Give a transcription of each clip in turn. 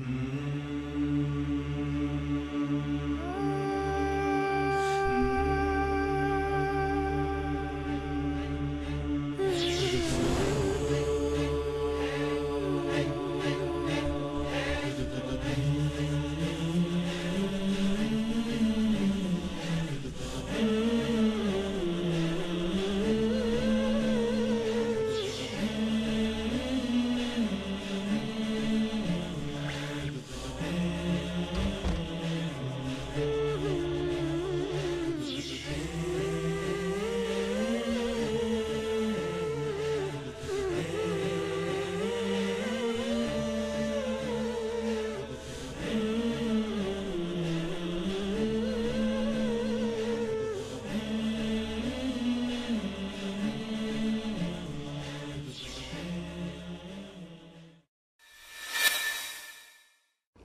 Mm-hmm.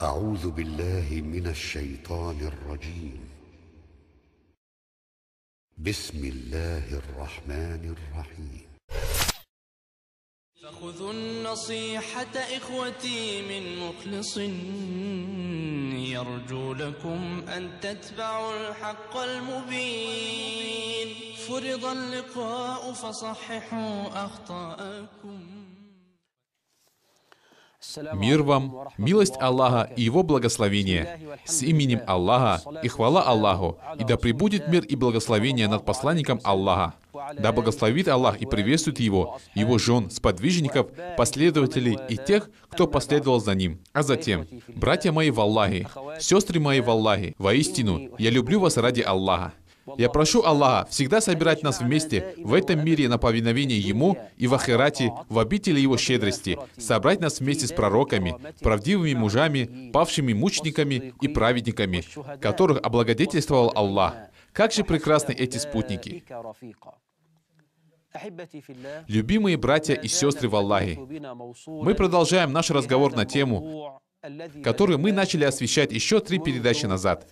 أعوذ بالله من الشيطان الرجيم بسم الله الرحمن الرحيم فخذوا النصيحة إخوتي من مخلص يرجو لكم أن تتبعوا الحق المبين فرض اللقاء فصححوا أخطاءكم Мир вам, милость Аллаха и Его благословение. С именем Аллаха и хвала Аллаху. И да пребудет мир и благословение над посланником Аллаха. Да благословит Аллах и приветствует его, его жен, сподвижников, последователей и тех, кто последовал за ним. А затем, братья мои в Аллахе, сестры мои в Аллахе, воистину, я люблю вас ради Аллаха. Я прошу Аллаха всегда собирать нас вместе в этом мире на повиновение Ему и в Ахирате, в обители Его щедрости, собрать нас вместе с пророками, правдивыми мужами, павшими мучниками и праведниками, которых облагодетельствовал Аллах. Как же прекрасны эти спутники! Любимые братья и сестры в Аллахе, мы продолжаем наш разговор на тему, которую мы начали освещать еще три передачи назад.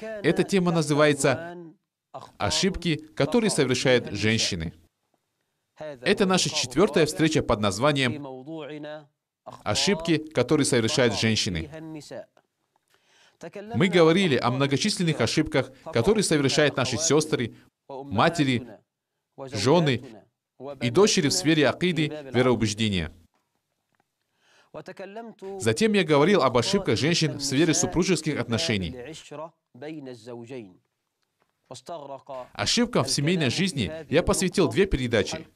Эта тема называется «Ошибки, которые совершают женщины». Это наша четвертая встреча под названием «Ошибки, которые совершают женщины». Мы говорили о многочисленных ошибках, которые совершают наши сестры, матери, жены и дочери в сфере акиды вероубеждения. Затем я говорил об ошибках женщин в сфере супружеских отношений. Ошибкам в семейной жизни я посвятил две передачи.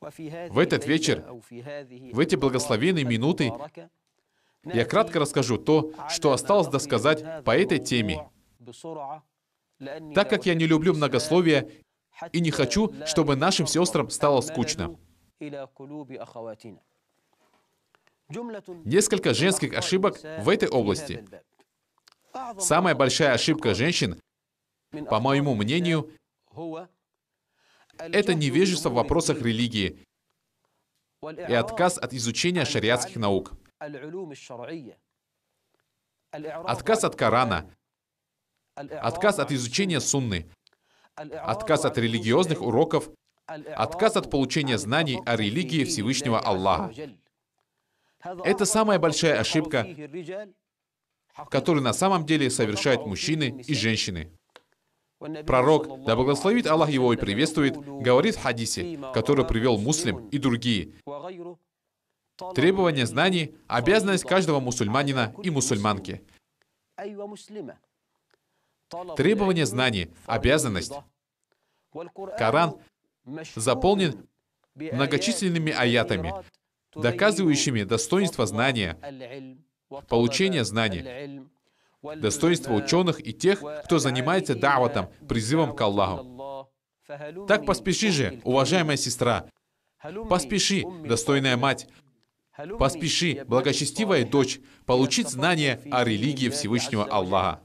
В этот вечер, в эти благословенные минуты, я кратко расскажу то, что осталось досказать по этой теме. Так как я не люблю многословия и не хочу, чтобы нашим сестрам стало скучно. Несколько женских ошибок в этой области. Самая большая ошибка женщин, по моему мнению, это невежество в вопросах религии и отказ от изучения шариатских наук. Отказ от Корана, отказ от изучения сунны, отказ от религиозных уроков, отказ от получения знаний о религии Всевышнего Аллаха. Это самая большая ошибка, который на самом деле совершают мужчины и женщины. Пророк, да благословит Аллах его и приветствует, говорит в хадисе, который привел муслим и другие. Требование знаний – обязанность каждого мусульманина и мусульманки. Требование знаний – обязанность. Коран заполнен многочисленными аятами, доказывающими достоинство знания, в получение знаний, достоинство ученых и тех, кто занимается даватом, призывом к Аллаху. Так поспеши же, уважаемая сестра, поспеши, достойная мать, поспеши, благочестивая дочь, получить знания о религии Всевышнего Аллаха.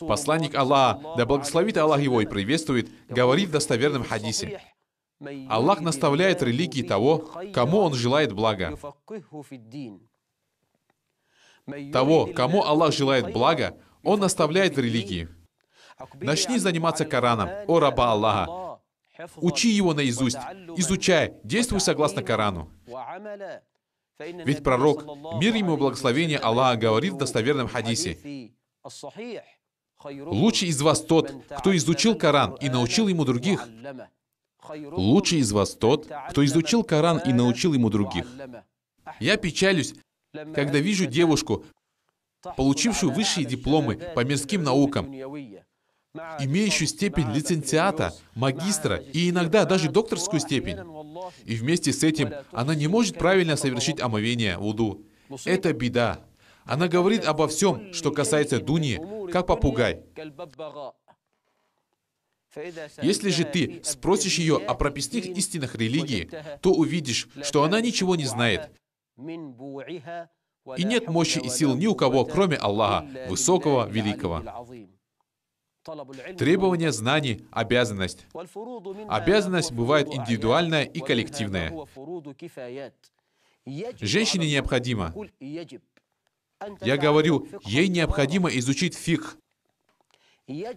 Посланник Аллаха, да благословит Аллах его и приветствует, говорит в достоверном хадисе. Аллах наставляет религии того, кому Он желает блага того, кому Аллах желает блага, Он оставляет в религии. Начни заниматься Кораном, о раба Аллаха. Учи его наизусть, изучай, действуй согласно Корану. Ведь пророк, мир ему благословение Аллаха, говорит в достоверном хадисе, «Лучший из вас тот, кто изучил Коран и научил ему других». Лучший из вас тот, кто изучил Коран и научил ему других. Я печалюсь, когда вижу девушку, получившую высшие дипломы по мирским наукам, имеющую степень лицензиата, магистра и иногда даже докторскую степень. И вместе с этим она не может правильно совершить омовение, уду. Ну, Это беда. Она говорит обо всем, что касается Дуни, как попугай. Если же ты спросишь ее о прописных истинах религии, то увидишь, что она ничего не знает, и нет мощи и сил ни у кого, кроме Аллаха, высокого, великого. Требование знаний – обязанность. Обязанность бывает индивидуальная и коллективная. Женщине необходимо. Я говорю, ей необходимо изучить фикх,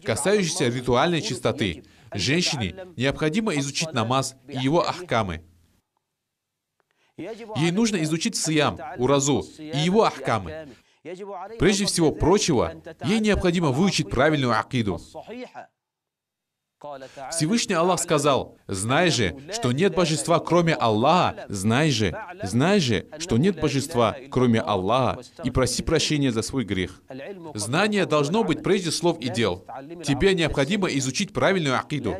касающийся ритуальной чистоты. Женщине необходимо изучить намаз и его ахкамы. Ей нужно изучить сиям, уразу и его ахкамы. Прежде всего прочего, ей необходимо выучить правильную акиду. Всевышний Аллах сказал, «Знай же, что нет божества, кроме Аллаха, знай же, знай же, что нет божества, кроме Аллаха, и проси прощения за свой грех». Знание должно быть прежде слов и дел. Тебе необходимо изучить правильную акиду.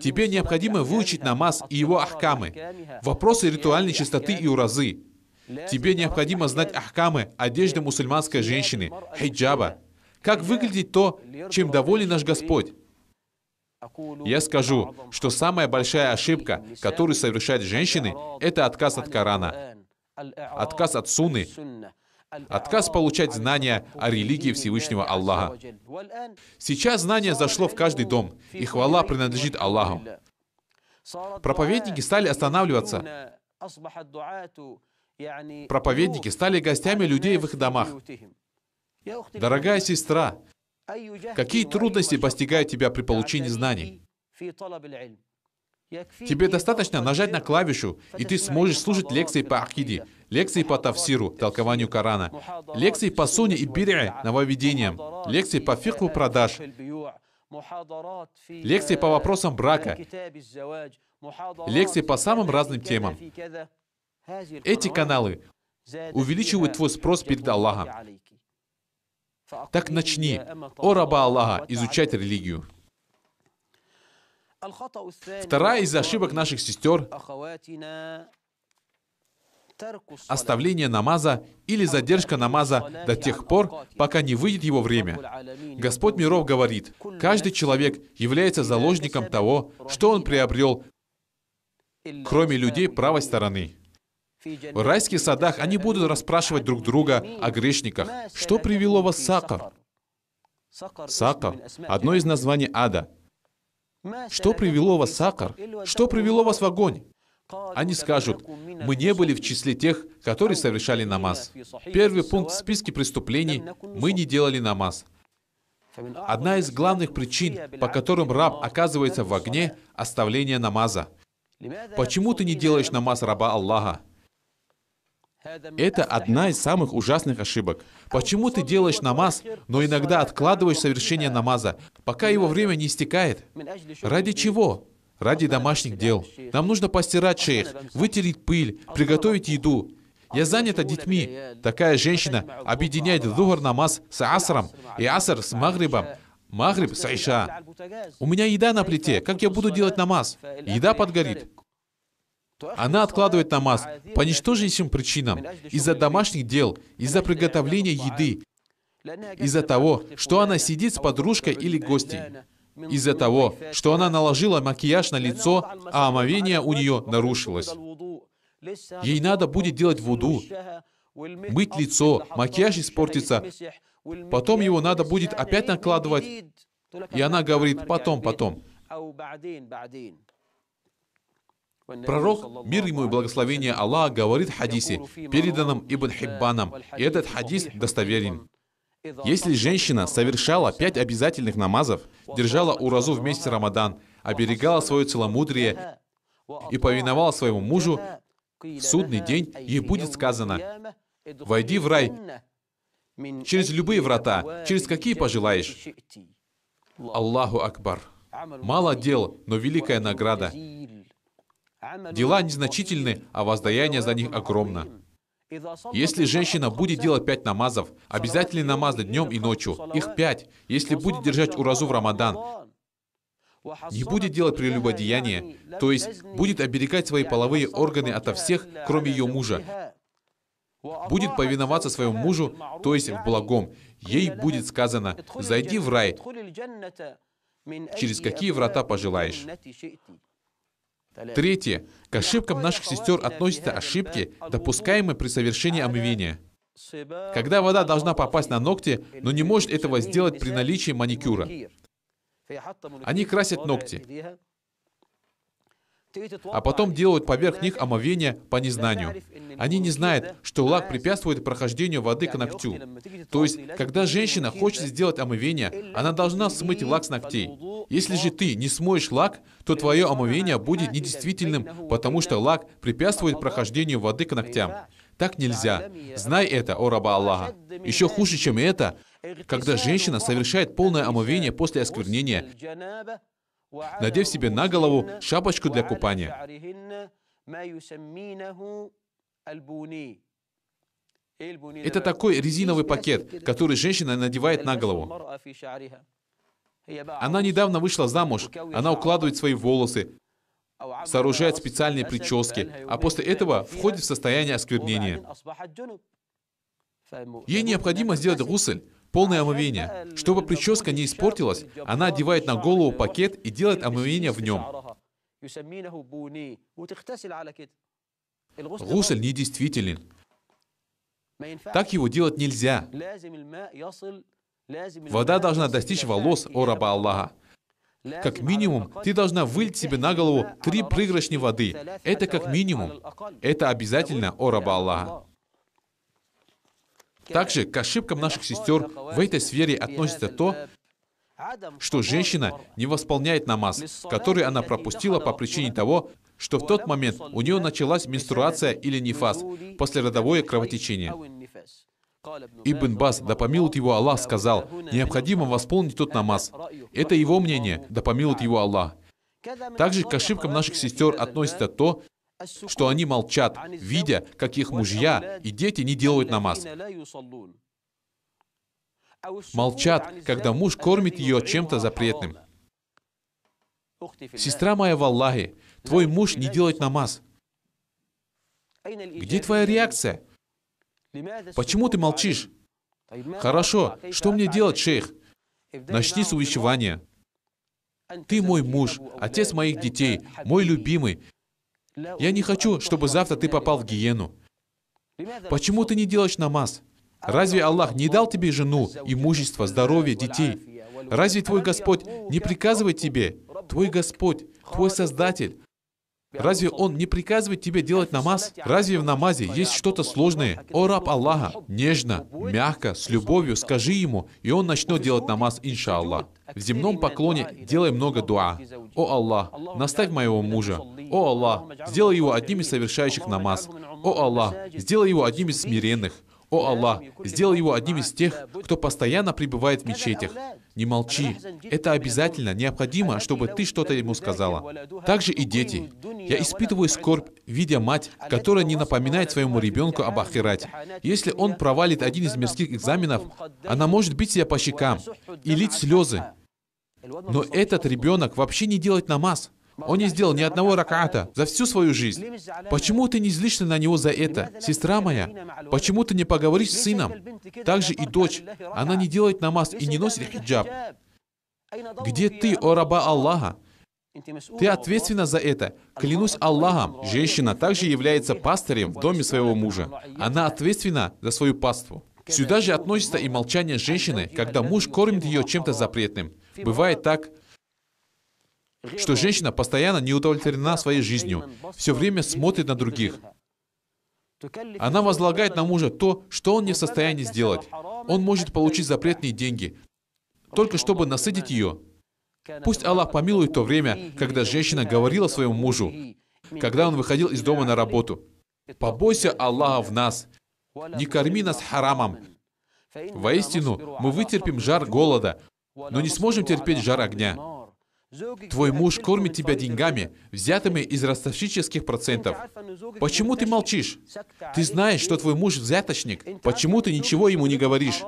Тебе необходимо выучить намаз и его ахкамы, вопросы ритуальной чистоты и уразы. Тебе необходимо знать ахкамы одежды мусульманской женщины, хиджаба, как выглядит то, чем доволен наш Господь, я скажу, что самая большая ошибка, которую совершают женщины, это отказ от Корана, отказ от Сунны, отказ получать знания о религии Всевышнего Аллаха. Сейчас знание зашло в каждый дом, и хвала принадлежит Аллаху. Проповедники стали останавливаться. Проповедники стали гостями людей в их домах. Дорогая сестра, Какие трудности постигают тебя при получении знаний? Тебе достаточно нажать на клавишу, и ты сможешь слушать лекции по Ахиде, лекции по Тавсиру, толкованию Корана, лекции по Суне и Бире, нововведениям, лекции по фикру продаж, лекции по вопросам брака, лекции по самым разным темам. Эти каналы увеличивают твой спрос перед Аллахом. Так начни, о раба Аллаха, изучать религию. Вторая из ошибок наших сестер – оставление намаза или задержка намаза до тех пор, пока не выйдет его время. Господь миров говорит, каждый человек является заложником того, что он приобрел, кроме людей правой стороны. В райских садах они будут расспрашивать друг друга о грешниках. Что привело вас Сакар? Сакар — одно из названий ада. Что привело вас Сакар? Что привело вас в огонь? Они скажут, мы не были в числе тех, которые совершали намаз. Первый пункт в списке преступлений – мы не делали намаз. Одна из главных причин, по которым раб оказывается в огне – оставление намаза. Почему ты не делаешь намаз раба Аллаха? Это одна из самых ужасных ошибок. Почему ты делаешь намаз, но иногда откладываешь совершение намаза, пока его время не истекает? Ради чего? Ради домашних дел. Нам нужно постирать шейх, вытереть пыль, приготовить еду. Я занята детьми. Такая женщина объединяет духар намаз с асром и аср с магрибом, магриб с айша. У меня еда на плите, как я буду делать намаз? Еда подгорит. Она откладывает намаз по ничтожнейшим причинам, из-за домашних дел, из-за приготовления еды, из-за того, что она сидит с подружкой или гостем, из-за того, что она наложила макияж на лицо, а омовение у нее нарушилось. Ей надо будет делать вуду, мыть лицо, макияж испортится, потом его надо будет опять накладывать, и она говорит «потом, потом». Пророк, мир ему и благословение Аллаха, говорит в хадисе, переданном Ибн Хиббаном, и этот хадис достоверен. Если женщина совершала пять обязательных намазов, держала уразу в месяц Рамадан, оберегала свое целомудрие и повиновала своему мужу, в судный день ей будет сказано, «Войди в рай через любые врата, через какие пожелаешь». Аллаху Акбар. Мало дел, но великая награда. Дела незначительны, а воздаяние за них огромно. Если женщина будет делать пять намазов, обязательные намазы днем и ночью, их пять, если будет держать уразу в Рамадан, не будет делать прелюбодеяние, то есть будет оберегать свои половые органы ото всех, кроме ее мужа, будет повиноваться своему мужу, то есть в благом. Ей будет сказано, «Зайди в рай, через какие врата пожелаешь». Третье. К ошибкам наших сестер относятся ошибки, допускаемые при совершении омовения. Когда вода должна попасть на ногти, но не может этого сделать при наличии маникюра. Они красят ногти а потом делают поверх них омовение по незнанию. Они не знают, что лак препятствует прохождению воды к ногтю. То есть, когда женщина хочет сделать омовение, она должна смыть лак с ногтей. Если же ты не смоешь лак, то твое омовение будет недействительным, потому что лак препятствует прохождению воды к ногтям. Так нельзя. Знай это, о раба Аллаха. Еще хуже, чем это, когда женщина совершает полное омовение после осквернения, надев себе на голову шапочку для купания. Это такой резиновый пакет, который женщина надевает на голову. Она недавно вышла замуж, она укладывает свои волосы, сооружает специальные прически, а после этого входит в состояние осквернения. Ей необходимо сделать гусель полное омовение. Чтобы прическа не испортилась, она одевает на голову пакет и делает омовение в нем. Гусель недействителен. Так его делать нельзя. Вода должна достичь волос, о раба Аллаха. Как минимум, ты должна вылить себе на голову три пригоршни воды. Это как минимум. Это обязательно, о раба Аллаха. Также к ошибкам наших сестер в этой сфере относится то, что женщина не восполняет намаз, который она пропустила по причине того, что в тот момент у нее началась менструация или нефас, послеродовое кровотечение. Ибн Бас, да помилует его Аллах, сказал, необходимо восполнить тот намаз. Это его мнение, да помилует его Аллах. Также к ошибкам наших сестер относится то, что они молчат, видя, как их мужья и дети не делают намаз. Молчат, когда муж кормит ее чем-то запретным. Сестра моя в Аллахе, твой муж не делает намаз. Где твоя реакция? Почему ты молчишь? Хорошо, что мне делать, шейх? Начни с увещевания. Ты мой муж, отец моих детей, мой любимый. Я не хочу, чтобы завтра ты попал в гиену. Почему ты не делаешь намаз? Разве Аллах не дал тебе жену, имущество, здоровье, детей? Разве твой Господь не приказывает тебе? Твой Господь, твой Создатель, Разве Он не приказывает тебе делать намаз? Разве в намазе есть что-то сложное? О, раб Аллаха, нежно, мягко, с любовью скажи ему, и он начнет делать намаз, иншаллах. В земном поклоне делай много дуа. О Аллах, наставь моего мужа. О Аллах, сделай его одним из совершающих намаз. О Аллах, сделай его одним из смиренных. О Аллах, сделай его одним из тех, кто постоянно пребывает в мечетях. Не молчи. Это обязательно необходимо, чтобы ты что-то ему сказала. Также и дети. Я испытываю скорбь, видя мать, которая не напоминает своему ребенку об Ахирате. Если он провалит один из мирских экзаменов, она может бить себя по щекам и лить слезы. Но этот ребенок вообще не делает намаз. Он не сделал ни одного раката за всю свою жизнь. Почему ты не злишься на него за это, сестра моя? Почему ты не поговоришь с сыном? Также и дочь. Она не делает намаз и не носит хиджаб. Где ты, о раба Аллаха? Ты ответственна за это. Клянусь Аллахом. Женщина также является пастырем в доме своего мужа. Она ответственна за свою паству. Сюда же относится и молчание женщины, когда муж кормит ее чем-то запретным. Бывает так, что женщина постоянно не удовлетворена своей жизнью, все время смотрит на других. Она возлагает на мужа то, что он не в состоянии сделать. Он может получить запретные деньги, только чтобы насытить ее. Пусть Аллах помилует то время, когда женщина говорила своему мужу, когда он выходил из дома на работу. «Побойся Аллаха в нас, не корми нас харамом». Воистину, мы вытерпим жар голода, но не сможем терпеть жар огня. Твой муж кормит тебя деньгами, взятыми из ростовщических процентов. Почему ты молчишь? Ты знаешь, что твой муж взяточник. Почему ты ничего ему не говоришь?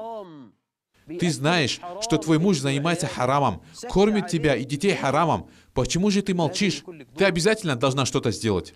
Ты знаешь, что твой муж занимается харамом, кормит тебя и детей харамом. Почему же ты молчишь? Ты обязательно должна что-то сделать.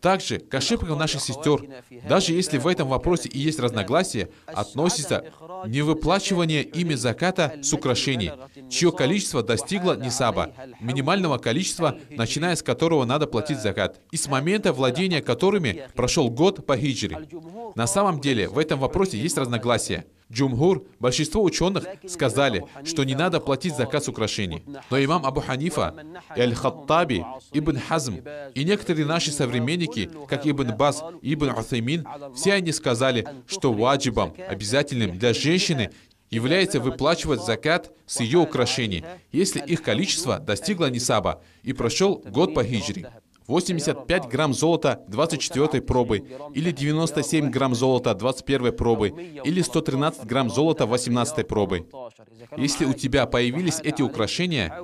Также к ошибкам наших сестер, даже если в этом вопросе и есть разногласия, относится невыплачивание ими заката с украшений, чье количество достигло несаба минимального количества, начиная с которого надо платить закат, и с момента владения которыми прошел год по хиджре. На самом деле в этом вопросе есть разногласия. Джумхур, большинство ученых сказали, что не надо платить за заказ украшений. Но имам Абу Ханифа, Эль-Хаттаби, Ибн Хазм и некоторые наши современники, как Ибн Бас, и Ибн Атаймин, все они сказали, что ваджибом, обязательным для женщины, является выплачивать закат с ее украшений, если их количество достигло Нисаба и прошел год по хиджре. 85 грамм золота 24 пробы или 97 грамм золота 21 пробы или 113 грамм золота 18 пробы. Если у тебя появились эти украшения,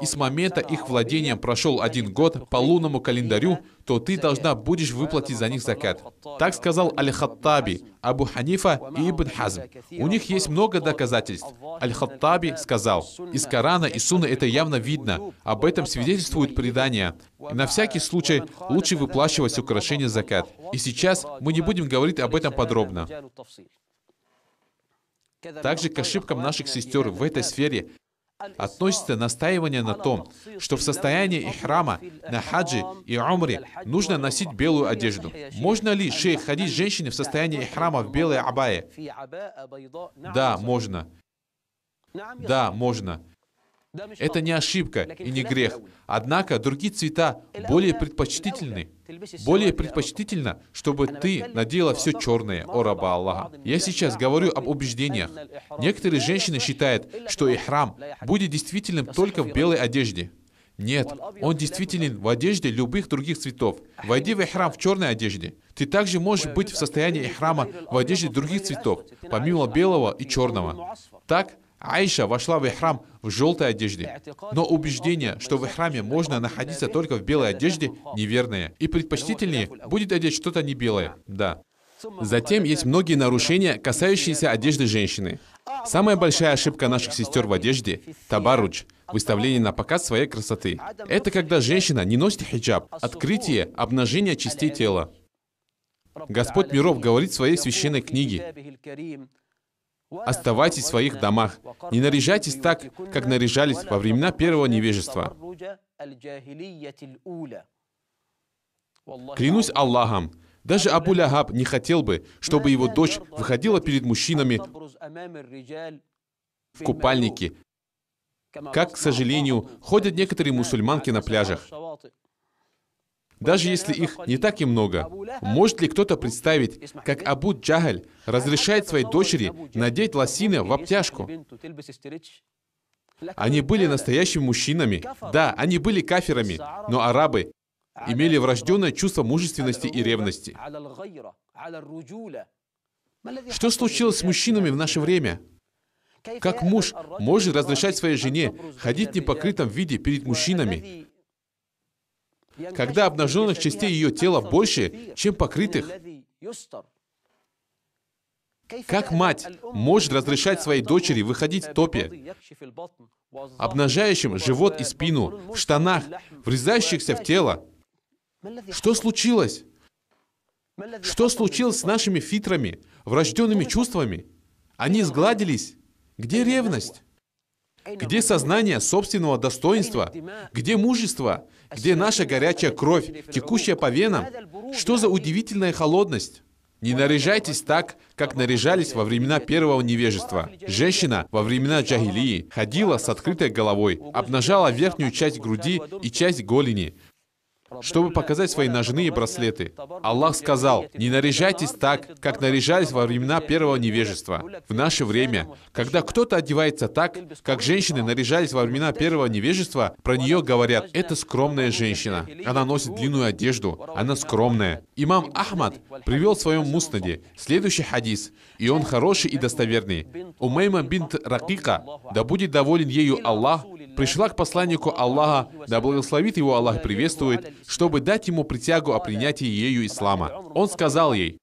и с момента их владения прошел один год по лунному календарю, то ты должна будешь выплатить за них закат. Так сказал Аль-Хаттаби, Абу Ханифа и Ибн Хазм. У них есть много доказательств. Аль-Хаттаби сказал, из Корана и Сунны это явно видно. Об этом свидетельствуют предания. на всякий случай лучше выплачивать украшение закат. И сейчас мы не будем говорить об этом подробно. Также к ошибкам наших сестер в этой сфере относится настаивание на том, что в состоянии ихрама на хаджи и умре нужно носить белую одежду. Можно ли, шейх, ходить с женщиной в состоянии ихрама в белой абае? Да, можно. Да, можно. Это не ошибка и не грех. Однако другие цвета более предпочтительны. Более предпочтительно, чтобы ты надела все черное, о раба Аллаха. Я сейчас говорю об убеждениях. Некоторые женщины считают, что ихрам будет действительным только в белой одежде. Нет, он действителен в одежде любых других цветов. Войди в ихрам в черной одежде. Ты также можешь быть в состоянии ихрама в одежде других цветов, помимо белого и черного. Так, Аиша вошла в храм в желтой одежде. Но убеждение, что в храме можно находиться только в белой одежде, неверное. И предпочтительнее будет одеть что-то не белое. Да. Затем есть многие нарушения, касающиеся одежды женщины. Самая большая ошибка наших сестер в одежде – табаруч, выставление на показ своей красоты. Это когда женщина не носит хиджаб, открытие, обнажение частей тела. Господь миров говорит в своей священной книге, Оставайтесь в своих домах. Не наряжайтесь так, как наряжались во времена первого невежества. Клянусь Аллахом, даже Абу Лягаб не хотел бы, чтобы его дочь выходила перед мужчинами в купальнике, как, к сожалению, ходят некоторые мусульманки на пляжах даже если их не так и много. Может ли кто-то представить, как Абу Джагаль разрешает своей дочери надеть лосины в обтяжку? Они были настоящими мужчинами. Да, они были кафирами, но арабы имели врожденное чувство мужественности и ревности. Что случилось с мужчинами в наше время? Как муж может разрешать своей жене ходить в непокрытом виде перед мужчинами, когда обнаженных частей ее тела больше, чем покрытых. Как мать может разрешать своей дочери выходить в топе, обнажающим живот и спину, в штанах, врезающихся в тело? Что случилось? Что случилось с нашими фитрами, врожденными чувствами? Они сгладились. Где ревность? Где сознание собственного достоинства? Где мужество? Где наша горячая кровь, текущая по венам? Что за удивительная холодность? Не наряжайтесь так, как наряжались во времена первого невежества. Женщина во времена джагилии ходила с открытой головой, обнажала верхнюю часть груди и часть голени, чтобы показать свои ножны и браслеты. Аллах сказал, не наряжайтесь так, как наряжались во времена первого невежества. В наше время, когда кто-то одевается так, как женщины наряжались во времена первого невежества, про нее говорят, это скромная женщина. Она носит длинную одежду, она скромная. Имам Ахмад привел в своем муснаде следующий хадис, и он хороший и достоверный. Умейма бинт Ракика, да будет доволен ею Аллах, пришла к посланнику Аллаха, да благословит его Аллах приветствует, чтобы дать ему притягу о принятии ею ислама. Он сказал ей,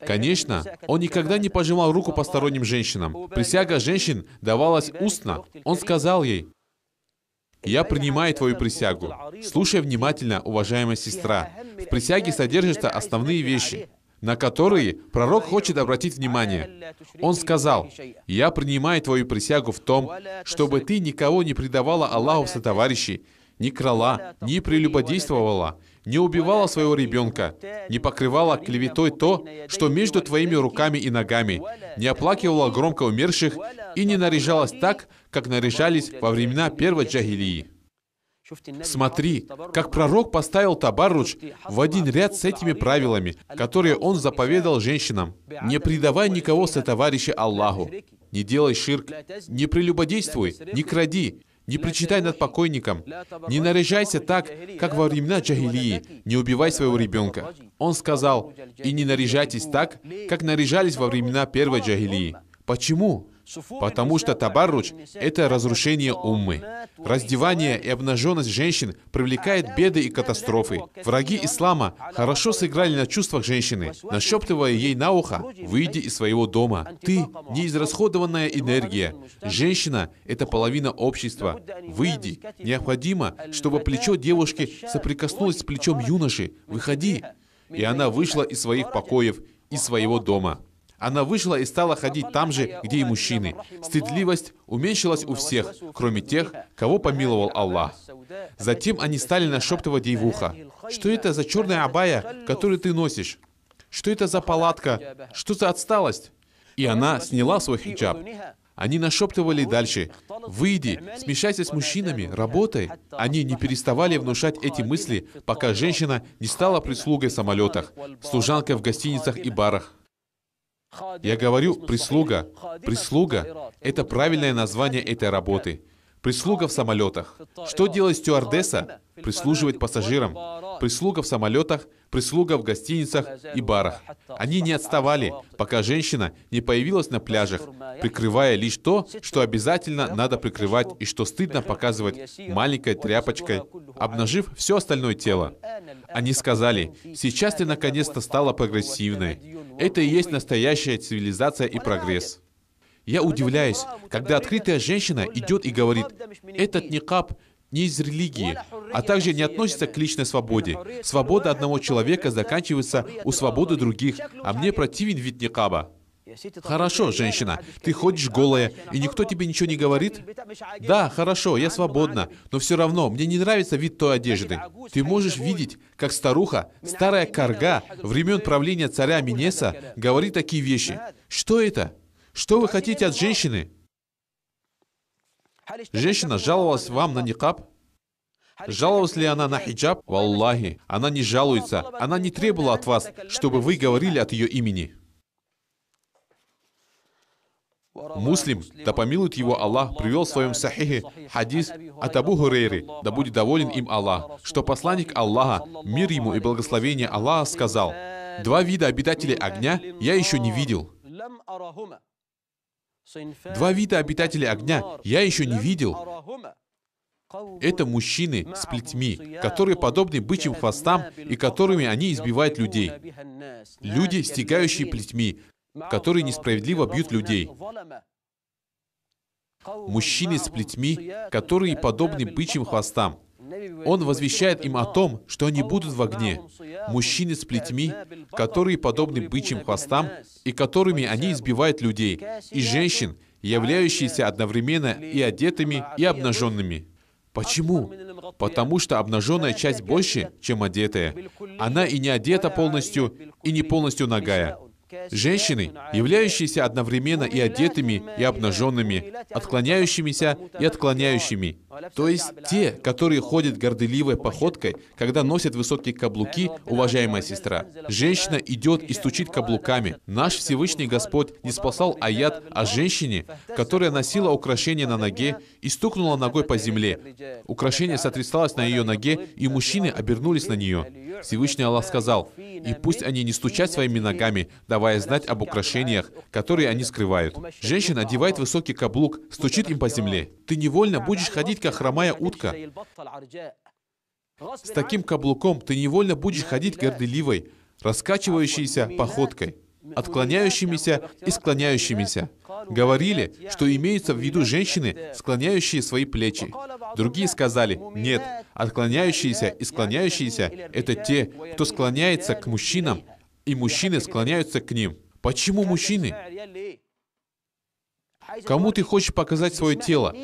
Конечно, он никогда не пожимал руку посторонним женщинам. Присяга женщин давалась устно. Он сказал ей, «Я принимаю твою присягу. Слушай внимательно, уважаемая сестра. В присяге содержатся основные вещи, на которые пророк хочет обратить внимание. Он сказал, «Я принимаю твою присягу в том, чтобы ты никого не предавала Аллаху сотоварищей, не крала, не прелюбодействовала, не убивала своего ребенка, не покрывала клеветой то, что между твоими руками и ногами, не оплакивала громко умерших и не наряжалась так, как наряжались во времена первой джагилии. Смотри, как пророк поставил Табаруч в один ряд с этими правилами, которые он заповедал женщинам. «Не предавай никого со товарища Аллаху, не делай ширк, не прелюбодействуй, не кради, не причитай над покойником. Не наряжайся так, как во времена джахилии. Не убивай своего ребенка. Он сказал, и не наряжайтесь так, как наряжались во времена первой джахилии. Почему? Потому что табарруч — это разрушение умы. Раздевание и обнаженность женщин привлекает беды и катастрофы. Враги ислама хорошо сыграли на чувствах женщины, нашептывая ей на ухо, выйди из своего дома. Ты — неизрасходованная ну, энергия. Женщина — это половина общества. Выйди. Необходимо, чтобы плечо девушки соприкоснулось с плечом юноши. Выходи. И она вышла из своих покоев, из своего дома. Она вышла и стала ходить там же, где и мужчины. Стыдливость уменьшилась у всех, кроме тех, кого помиловал Аллах. Затем они стали нашептывать ей в ухо. «Что это за черная абая, которую ты носишь? Что это за палатка? Что за отсталость?» И она сняла свой хиджаб. Они нашептывали дальше. «Выйди, смешайся с мужчинами, работай». Они не переставали внушать эти мысли, пока женщина не стала прислугой в самолетах, служанкой в гостиницах и барах, я говорю «прислуга». «Прислуга» — это правильное название этой работы. Прислуга в самолетах. Что делает стюардесса? Прислуживать пассажирам. Прислуга в самолетах, прислуга в гостиницах и барах. Они не отставали, пока женщина не появилась на пляжах, прикрывая лишь то, что обязательно надо прикрывать и что стыдно показывать маленькой тряпочкой, обнажив все остальное тело. Они сказали, сейчас ты наконец-то стала прогрессивной. Это и есть настоящая цивилизация и прогресс. Я удивляюсь, когда открытая женщина идет и говорит, этот никаб не из религии, а также не относится к личной свободе. Свобода одного человека заканчивается у свободы других, а мне противен вид никаба. Хорошо, женщина, ты ходишь голая, и никто тебе ничего не говорит? Да, хорошо, я свободна, но все равно мне не нравится вид той одежды. Ты можешь видеть, как старуха, старая корга времен правления царя Минеса говорит такие вещи. Что это? Что вы хотите от женщины? Женщина жаловалась вам на никаб? Жаловалась ли она на хиджаб? Валлахи, она не жалуется. Она не требовала от вас, чтобы вы говорили от ее имени. Муслим, да помилует его Аллах, привел в своем сахихе хадис от Абу Хурейры, да будет доволен им Аллах, что посланник Аллаха, мир ему и благословение Аллаха, сказал, «Два вида обитателей огня я еще не видел». Два вида обитателей огня я еще не видел. Это мужчины с плетьми, которые подобны бычьим хвостам и которыми они избивают людей. Люди, стягающие плетьми, которые несправедливо бьют людей. Мужчины с плетьми, которые подобны бычьим хвостам. Он возвещает им о том, что они будут в огне. Мужчины с плетьми, которые подобны бычьим хвостам, и которыми они избивают людей, и женщин, являющиеся одновременно и одетыми, и обнаженными. Почему? Потому что обнаженная часть больше, чем одетая. Она и не одета полностью, и не полностью нагая. Женщины, являющиеся одновременно и одетыми, и обнаженными, отклоняющимися и отклоняющими, то есть те, которые ходят горделивой походкой, когда носят высокие каблуки, уважаемая сестра. Женщина идет и стучит каблуками. Наш Всевышний Господь не спасал аят о женщине, которая носила украшение на ноге и стукнула ногой по земле. Украшение сотрясалось на ее ноге, и мужчины обернулись на нее. Всевышний Аллах сказал, «И пусть они не стучат своими ногами, давая знать об украшениях, которые они скрывают». Женщина одевает высокий каблук, стучит им по земле. Ты невольно будешь ходить утка, хромая утка. С таким каблуком ты невольно будешь ходить горделивой, раскачивающейся походкой, отклоняющимися и склоняющимися. Говорили, что имеются в виду женщины, склоняющие свои плечи. Другие сказали, нет, отклоняющиеся и склоняющиеся — это те, кто склоняется к мужчинам, и мужчины склоняются к ним. Почему мужчины? Кому ты хочешь показать свое тело?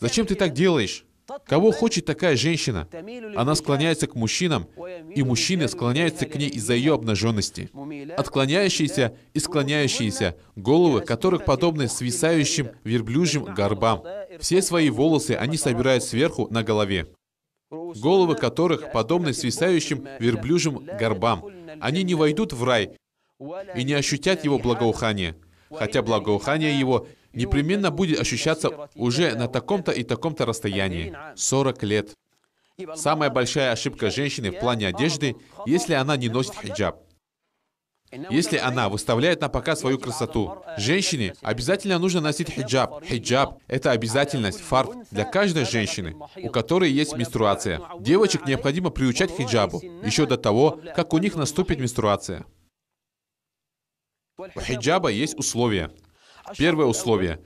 Зачем ты так делаешь? Кого хочет такая женщина? Она склоняется к мужчинам, и мужчины склоняются к ней из-за ее обнаженности. Отклоняющиеся и склоняющиеся головы, которых подобны свисающим верблюжьим горбам. Все свои волосы они собирают сверху на голове, головы которых подобны свисающим верблюжьим горбам. Они не войдут в рай и не ощутят его благоухание, хотя благоухание его непременно будет ощущаться уже на таком-то и таком-то расстоянии, 40 лет. Самая большая ошибка женщины в плане одежды, если она не носит хиджаб. Если она выставляет на показ свою красоту, женщине обязательно нужно носить хиджаб. Хиджаб — это обязательность, фарт для каждой женщины, у которой есть менструация. Девочек необходимо приучать хиджабу еще до того, как у них наступит менструация. У хиджаба есть условия. Первое условие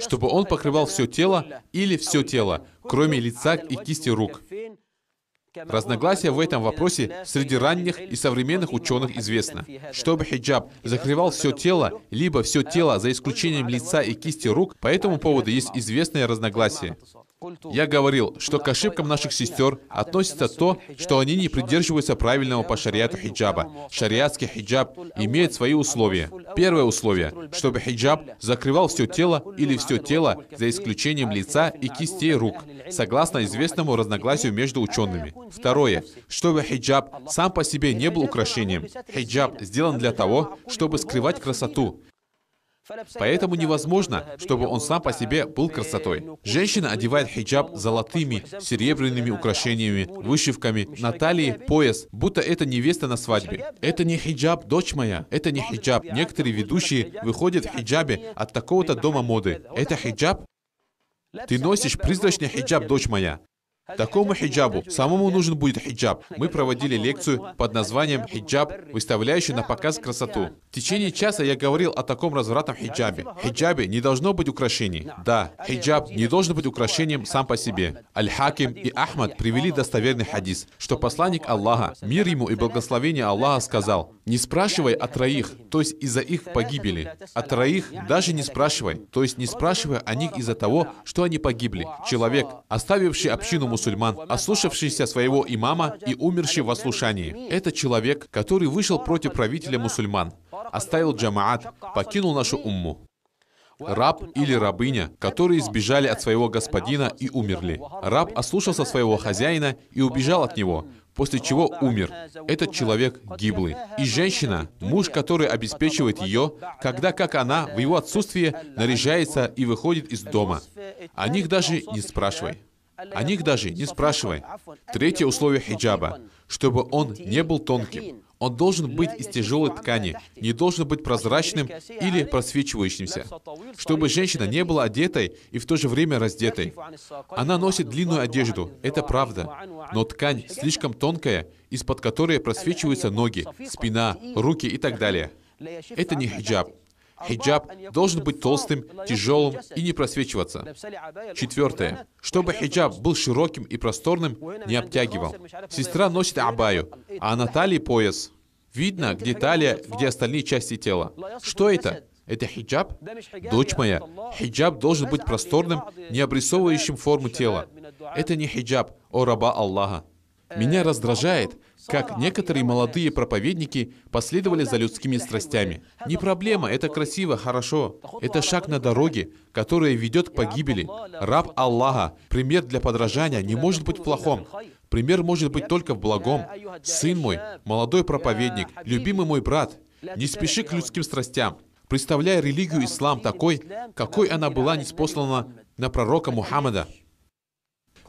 чтобы он покрывал все тело или все тело, кроме лица и кисти рук. Разногласия в этом вопросе среди ранних и современных ученых известно. Чтобы хиджаб закрывал все тело, либо все тело за исключением лица и кисти рук, по этому поводу есть известные разногласия. Я говорил, что к ошибкам наших сестер относится то, что они не придерживаются правильного по шариату хиджаба. Шариатский хиджаб имеет свои условия. Первое условие, чтобы хиджаб закрывал все тело или все тело, за исключением лица и кистей рук, согласно известному разногласию между учеными. Второе, чтобы хиджаб сам по себе не был украшением. Хиджаб сделан для того, чтобы скрывать красоту, Поэтому невозможно, чтобы он сам по себе был красотой. Женщина одевает хиджаб золотыми, серебряными украшениями, вышивками, на талии пояс, будто это невеста на свадьбе. Это не хиджаб, дочь моя, это не хиджаб. Некоторые ведущие выходят в хиджабе от такого-то дома моды. Это хиджаб? Ты носишь призрачный хиджаб, дочь моя. Такому хиджабу самому нужен будет хиджаб. Мы проводили лекцию под названием «Хиджаб, выставляющий на показ красоту». В течение часа я говорил о таком развратном хиджабе. Хиджабе не должно быть украшений. Да, хиджаб не должен быть украшением сам по себе. Аль-Хаким и Ахмад привели достоверный хадис, что посланник Аллаха, мир ему и благословение Аллаха сказал, не спрашивай о троих, то есть из-за их погибели. О троих даже не спрашивай, то есть не спрашивай о них из-за того, что они погибли. Человек, оставивший общину мусульман, ослушавшийся своего имама и умерший в ослушании. Это человек, который вышел против правителя мусульман, оставил джамаат, покинул нашу умму раб или рабыня, которые сбежали от своего господина и умерли. Раб ослушался своего хозяина и убежал от него, после чего умер. Этот человек гиблый. И женщина, муж, который обеспечивает ее, когда как она в его отсутствие наряжается и выходит из дома. О них даже не спрашивай. О них даже не спрашивай. Третье условие хиджаба, чтобы он не был тонким. Он должен быть из тяжелой ткани, не должен быть прозрачным или просвечивающимся, чтобы женщина не была одетой и в то же время раздетой. Она носит длинную одежду, это правда но ткань слишком тонкая, из-под которой просвечиваются ноги, спина, руки и так далее. Это не хиджаб. Хиджаб должен быть толстым, тяжелым и не просвечиваться. Четвертое. Чтобы хиджаб был широким и просторным, не обтягивал. Сестра носит абаю, а на талии пояс. Видно, где талия, где остальные части тела. Что это? Это хиджаб? Дочь моя, хиджаб должен быть просторным, не обрисовывающим форму тела. Это не хиджаб, о раба Аллаха. Меня раздражает, как некоторые молодые проповедники последовали за людскими страстями. Не проблема, это красиво, хорошо. Это шаг на дороге, которая ведет к погибели. Раб Аллаха, пример для подражания, не может быть плохом. Пример может быть только в благом. Сын мой, молодой проповедник, любимый мой брат, не спеши к людским страстям. Представляй религию ислам такой, какой она была неспослана на пророка Мухаммада.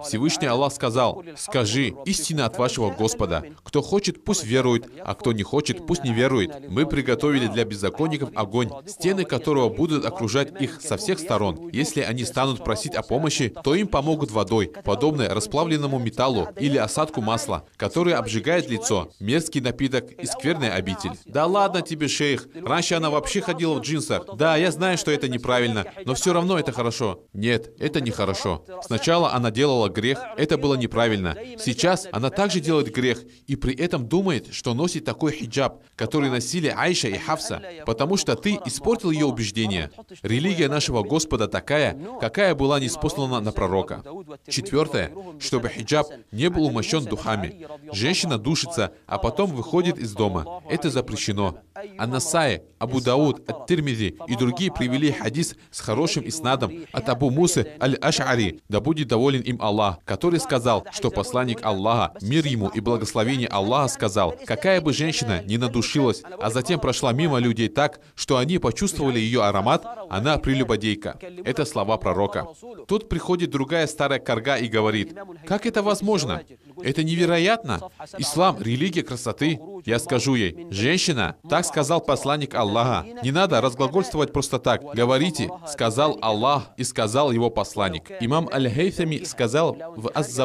Всевышний Аллах сказал, «Скажи, истина от вашего Господа. Кто хочет, пусть верует, а кто не хочет, пусть не верует. Мы приготовили для беззаконников огонь, стены которого будут окружать их со всех сторон. Если они станут просить о помощи, то им помогут водой, подобной расплавленному металлу или осадку масла, который обжигает лицо, мерзкий напиток и скверная обитель. Да ладно тебе, шейх, раньше она вообще ходила в джинсах. Да, я знаю, что это неправильно, но все равно это хорошо. Нет, это не хорошо. Сначала она делала делала грех, это было неправильно. Сейчас она также делает грех и при этом думает, что носит такой хиджаб, который носили Айша и Хавса, потому что ты испортил ее убеждение. Религия нашего Господа такая, какая была неспослана на пророка. Четвертое, чтобы хиджаб не был умощен духами. Женщина душится, а потом выходит из дома. Это запрещено. Анасай, Абу Дауд, Ат-Тирмиди и другие привели хадис с хорошим иснадом от Абу Мусы Аль-Аш'ари, да будет доволен им Аллах. Аллах, который сказал, что посланник Аллаха, мир ему и благословение Аллаха сказал, какая бы женщина ни надушилась, а затем прошла мимо людей так, что они почувствовали ее аромат, она прелюбодейка. Это слова пророка. Тут приходит другая старая карга и говорит, как это возможно? Это невероятно. Ислам — религия красоты. Я скажу ей, женщина, так сказал посланник Аллаха. Не надо разглагольствовать просто так. Говорите, сказал Аллах и сказал его посланник. Имам Аль-Хейфами сказал, прочитал в аз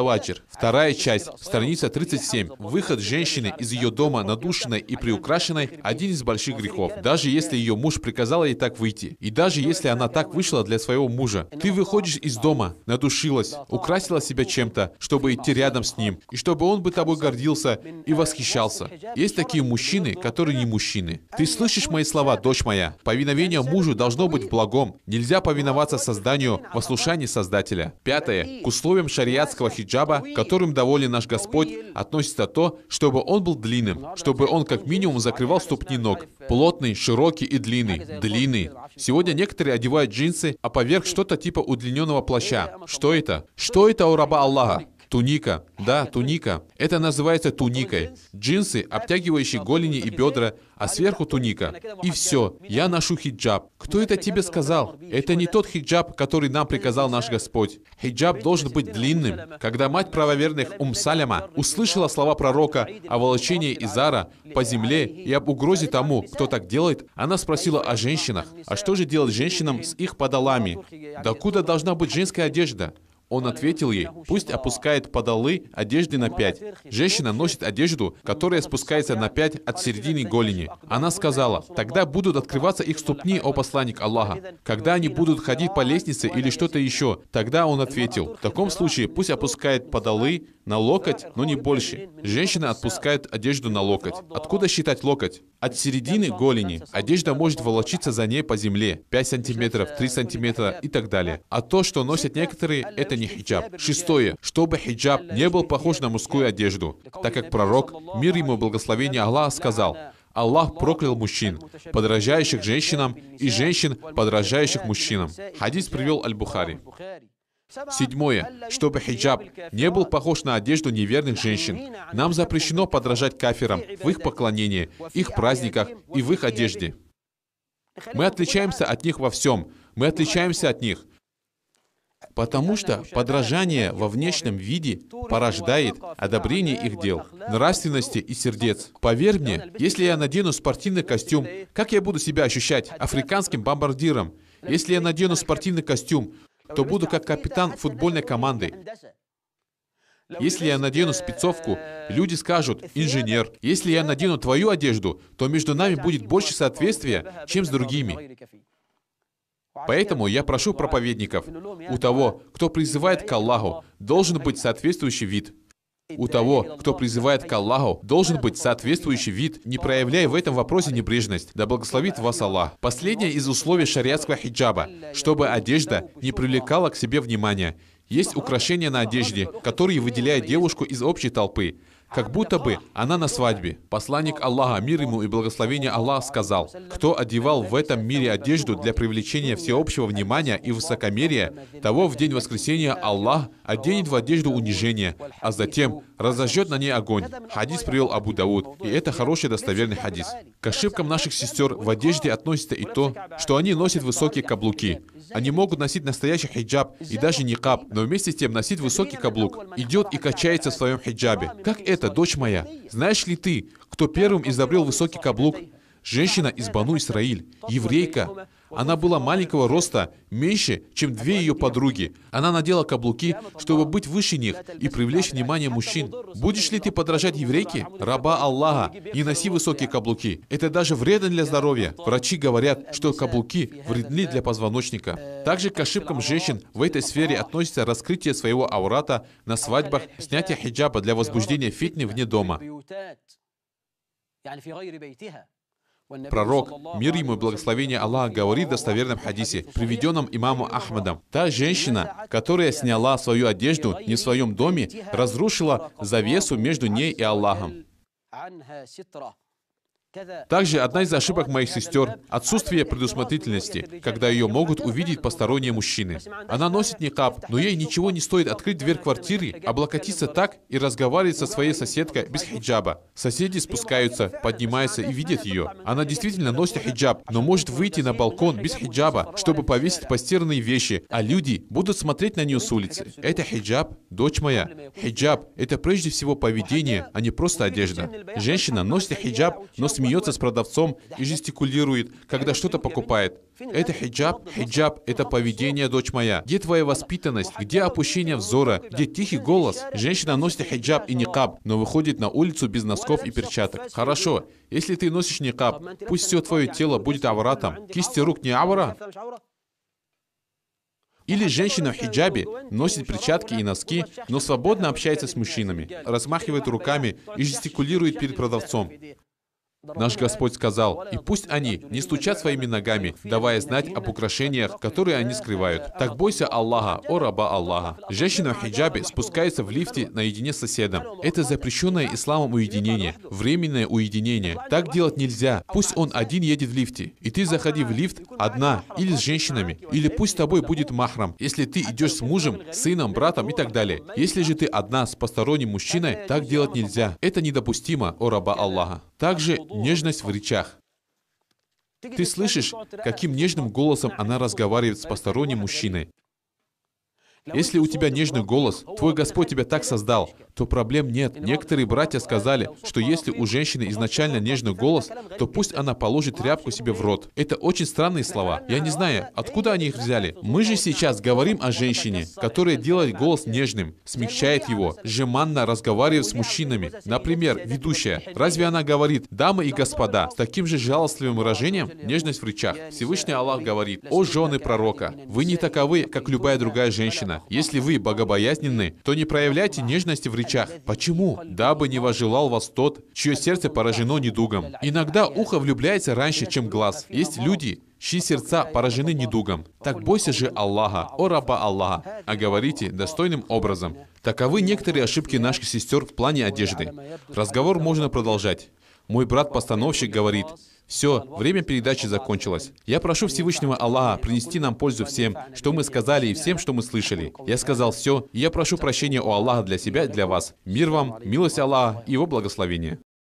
вторая часть, страница 37. Выход женщины из ее дома надушенной и приукрашенной – один из больших грехов, даже если ее муж приказал ей так выйти. И даже если она так вышла для своего мужа. Ты выходишь из дома, надушилась, украсила себя чем-то, чтобы идти рядом с ним, и чтобы он бы тобой гордился и восхищался. Есть такие мужчины, которые не мужчины. Ты слышишь мои слова, дочь моя? Повиновение мужу должно быть в благом. Нельзя повиноваться созданию, послушание Создателя. Пятое. К условиям Условием шариатского хиджаба, которым доволен наш Господь, относится то, чтобы он был длинным, чтобы он как минимум закрывал ступни ног. Плотный, широкий и длинный. Длинный. Сегодня некоторые одевают джинсы, а поверх что-то типа удлиненного плаща. Что это? Что это у раба Аллаха? Туника. Да, туника. Это называется туникой. Джинсы, обтягивающие голени и бедра, а сверху туника. И все. Я ношу хиджаб. Кто это тебе сказал? Это не тот хиджаб, который нам приказал наш Господь. Хиджаб должен быть длинным. Когда мать правоверных Ум Саляма услышала слова пророка о волочении Изара по земле и об угрозе тому, кто так делает, она спросила о женщинах. А что же делать женщинам с их подалами? Докуда должна быть женская одежда? Он ответил ей, пусть опускает подолы одежды на пять. Женщина носит одежду, которая спускается на пять от середины голени. Она сказала, тогда будут открываться их ступни, о посланник Аллаха. Когда они будут ходить по лестнице или что-то еще, тогда он ответил, в таком случае пусть опускает подолы на локоть, но не больше. Женщина отпускает одежду на локоть. Откуда считать локоть? От середины голени. Одежда может волочиться за ней по земле 5 сантиметров, 3 сантиметра и так далее. А то, что носят некоторые, это не не хиджаб. Шестое, чтобы хиджаб не был похож на мужскую одежду, так как пророк, мир ему благословение Аллаха, сказал, Аллах проклял мужчин, подражающих женщинам, и женщин, подражающих мужчинам. Хадис привел Аль-Бухари. Седьмое. Чтобы хиджаб не был похож на одежду неверных женщин, нам запрещено подражать кафирам в их поклонении, их праздниках и в их одежде. Мы отличаемся от них во всем. Мы отличаемся от них потому что подражание во внешнем виде порождает одобрение их дел, нравственности и сердец. Поверь мне, если я надену спортивный костюм, как я буду себя ощущать африканским бомбардиром? Если я надену спортивный костюм, то буду как капитан футбольной команды. Если я надену спецовку, люди скажут «инженер». Если я надену твою одежду, то между нами будет больше соответствия, чем с другими. Поэтому я прошу проповедников, у того, кто призывает к Аллаху, должен быть соответствующий вид. У того, кто призывает к Аллаху, должен быть соответствующий вид, не проявляя в этом вопросе небрежность. Да благословит вас Аллах. Последнее из условий шариатского хиджаба, чтобы одежда не привлекала к себе внимания. Есть украшения на одежде, которые выделяют девушку из общей толпы как будто бы она на свадьбе. Посланник Аллаха, мир ему и благословение Аллаха, сказал, кто одевал в этом мире одежду для привлечения всеобщего внимания и высокомерия, того в день воскресения Аллах оденет в одежду унижения, а затем разожжет на ней огонь. Хадис привел Абу Дауд, и это хороший достоверный хадис. К ошибкам наших сестер в одежде относится и то, что они носят высокие каблуки. Они могут носить настоящий хиджаб и даже никаб, но вместе с тем носить высокий каблук. Идет и качается в своем хиджабе. Как это, дочь моя? Знаешь ли ты, кто первым изобрел высокий каблук? Женщина из Бану Исраиль, еврейка, она была маленького роста, меньше, чем две ее подруги. Она надела каблуки, чтобы быть выше них и привлечь внимание мужчин. Будешь ли ты подражать еврейке, раба Аллаха, не носи высокие каблуки. Это даже вредно для здоровья. Врачи говорят, что каблуки вредны для позвоночника. Также к ошибкам женщин в этой сфере относится раскрытие своего аурата на свадьбах, снятие хиджаба для возбуждения фитни вне дома. يعني في غير بيتها Пророк, мир ему и благословение Аллаха, говорит в достоверном хадисе, приведенном имаму Ахмадом. Та женщина, которая сняла свою одежду не в своем доме, разрушила завесу между ней и Аллахом. Также одна из ошибок моих сестер — отсутствие предусмотрительности, когда ее могут увидеть посторонние мужчины. Она носит никап, но ей ничего не стоит открыть дверь квартиры, облокотиться так и разговаривать со своей соседкой без хиджаба. Соседи спускаются, поднимаются и видят ее. Она действительно носит хиджаб, но может выйти на балкон без хиджаба, чтобы повесить постиранные вещи, а люди будут смотреть на нее с улицы. Это хиджаб, дочь моя. Хиджаб — это прежде всего поведение, а не просто одежда. Женщина носит хиджаб, но с смеется с продавцом и жестикулирует, когда что-то покупает. Это хиджаб, хиджаб — это поведение, дочь моя. Где твоя воспитанность? Где опущение взора? Где тихий голос? Женщина носит хиджаб и никаб, но выходит на улицу без носков и перчаток. Хорошо, если ты носишь никаб, пусть все твое тело будет авратом. Кисти рук не авра? Или женщина в хиджабе носит перчатки и носки, но свободно общается с мужчинами, размахивает руками и жестикулирует перед продавцом. Наш Господь сказал, «И пусть они не стучат своими ногами, давая знать об украшениях, которые они скрывают. Так бойся Аллаха, о раба Аллаха». Женщина в хиджабе спускается в лифте наедине с соседом. Это запрещенное исламом уединение, временное уединение. Так делать нельзя. Пусть он один едет в лифте, и ты заходи в лифт одна или с женщинами, или пусть с тобой будет махрам, если ты а идешь с мужем, сыном, братом и так далее. Если же ты одна с посторонним мужчиной, так делать нельзя. Это недопустимо, о раба Аллаха. Также нежность в речах. Ты слышишь, каким нежным голосом она разговаривает с посторонним мужчиной? Если у тебя нежный голос, твой Господь тебя так создал, то проблем нет. Некоторые братья сказали, что если у женщины изначально нежный голос, то пусть она положит тряпку себе в рот. Это очень странные слова. Я не знаю, откуда они их взяли. Мы же сейчас говорим о женщине, которая делает голос нежным, смягчает его, жеманно разговаривает с мужчинами. Например, ведущая. Разве она говорит «дамы и господа» с таким же жалостливым выражением? Нежность в речах. Всевышний Аллах говорит «О жены пророка, вы не таковы, как любая другая женщина, написано, «Если вы богобоязненны, то не проявляйте нежности в речах». Почему? «Дабы не вожелал вас тот, чье сердце поражено недугом». Иногда ухо влюбляется раньше, чем глаз. Есть люди, чьи сердца поражены недугом. Так бойся же Аллаха, о раба Аллаха, а говорите достойным образом. Таковы некоторые ошибки наших сестер в плане одежды. Разговор можно продолжать. Мой брат-постановщик говорит, все, время передачи закончилось. Я прошу Всевышнего Аллаха принести нам пользу всем, что мы сказали и всем, что мы слышали. Я сказал все, и я прошу прощения у Аллаха для себя и для вас. Мир вам, милость Аллаха и его благословение.